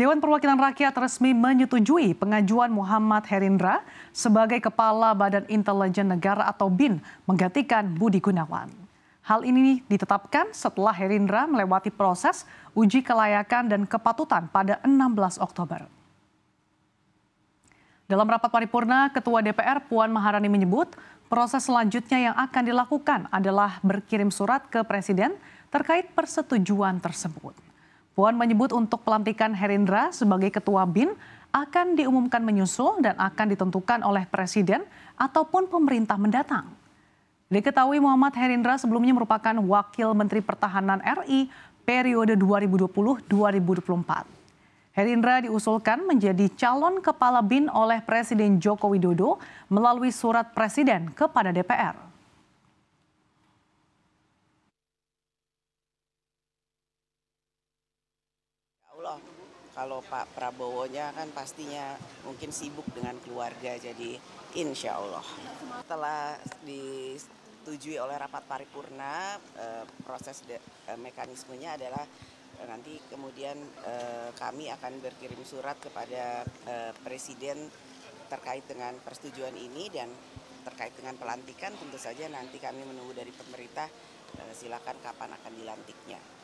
Dewan Perwakilan Rakyat resmi menyetujui pengajuan Muhammad Herindra sebagai Kepala Badan Intelijen Negara atau BIN menggantikan Budi Gunawan. Hal ini ditetapkan setelah Herindra melewati proses uji kelayakan dan kepatutan pada 16 Oktober. Dalam rapat paripurna, Ketua DPR Puan Maharani menyebut proses selanjutnya yang akan dilakukan adalah berkirim surat ke Presiden terkait persetujuan tersebut. Puan menyebut untuk pelantikan Herindra sebagai ketua BIN akan diumumkan menyusul dan akan ditentukan oleh presiden ataupun pemerintah mendatang. Diketahui Muhammad Herindra sebelumnya merupakan wakil menteri pertahanan RI periode 2020-2024. Herindra diusulkan menjadi calon kepala BIN oleh Presiden Joko Widodo melalui surat presiden kepada DPR. Kalau Pak Prabowo-nya kan pastinya mungkin sibuk dengan keluarga, jadi insya Allah. Setelah disetujui oleh rapat paripurna, eh, proses eh, mekanismenya adalah eh, nanti kemudian kami akan berkirim surat kepada Presiden terkait dengan persetujuan ini dan terkait dengan pelantikan tentu saja nanti kami menunggu dari pemerintah silakan kapan akan dilantiknya.